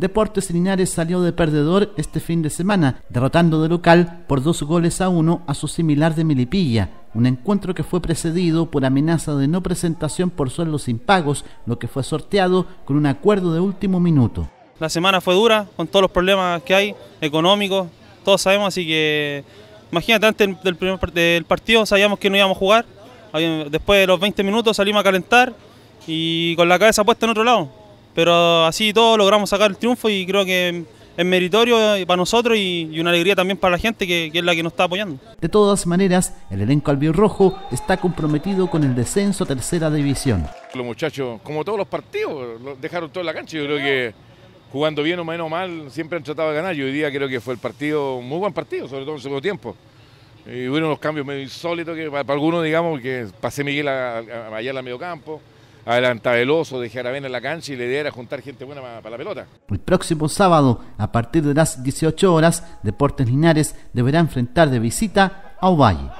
Deportes Linares salió de perdedor este fin de semana, derrotando de local por dos goles a uno a su similar de Milipilla. Un encuentro que fue precedido por amenaza de no presentación por sueldos impagos, lo que fue sorteado con un acuerdo de último minuto. La semana fue dura, con todos los problemas que hay, económicos, todos sabemos, así que imagínate, antes del, primer, del partido sabíamos que no íbamos a jugar, después de los 20 minutos salimos a calentar y con la cabeza puesta en otro lado pero así todos logramos sacar el triunfo y creo que es meritorio eh, para nosotros y, una alegría también para la gente que, es la que nos está apoyando. De todas maneras, el elenco rojo está comprometido con el descenso a tercera división. Los muchachos, como todos los partidos, dejaron todo en la cancha. Yo creo que jugando bien o menos mal, siempre han tratado de ganar. Yo hoy día creo que fue el partido, muy buen partido, sobre todo en el segundo tiempo. Y hubo unos cambios medio insólitos que para, algunos, digamos, que pasé Miguel a, a, allá mediocampo. campo el dejar de Jaravena en la cancha y le idea era juntar gente buena para la pelota. El próximo sábado, a partir de las 18 horas, Deportes Linares deberá enfrentar de visita a Ovalle.